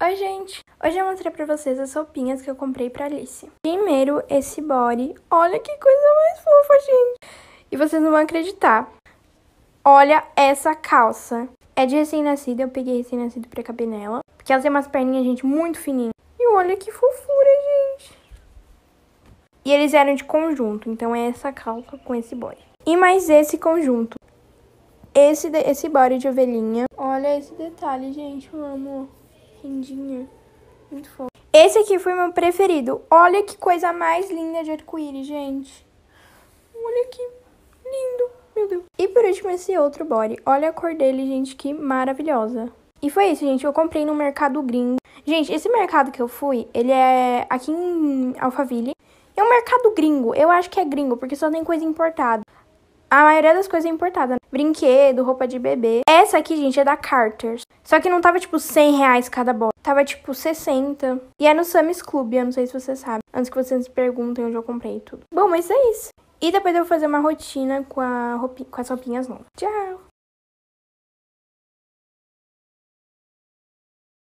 Oi, gente! Hoje eu mostrei pra vocês as roupinhas que eu comprei pra Alice. Primeiro, esse body. Olha que coisa mais fofa, gente! E vocês não vão acreditar. Olha essa calça. É de recém-nascida, eu peguei recém-nascido pra caber nela. Porque ela tem umas perninhas, gente, muito fininhas. E olha que fofura, gente! E eles eram de conjunto, então é essa calça com esse body. E mais esse conjunto. Esse, esse body de ovelhinha. Olha esse detalhe, gente, meu amor rendinha. Muito fofo. Esse aqui foi meu preferido. Olha que coisa mais linda de arco-íris, gente. Olha que lindo. Meu Deus. E por último, esse outro body. Olha a cor dele, gente, que maravilhosa. E foi isso, gente. Eu comprei no mercado gringo. Gente, esse mercado que eu fui, ele é aqui em Alphaville. É um mercado gringo. Eu acho que é gringo, porque só tem coisa importada. A maioria das coisas é importada. Né? Brinquedo, roupa de bebê. Essa aqui, gente, é da Carter's. Só que não tava, tipo, 100 reais cada bola. Tava, tipo, 60. E é no Sam's Club, eu não sei se você sabe. Antes que vocês perguntem onde eu comprei tudo. Bom, mas é isso. E depois eu vou fazer uma rotina com, a roupi... com as roupinhas novas. Tchau!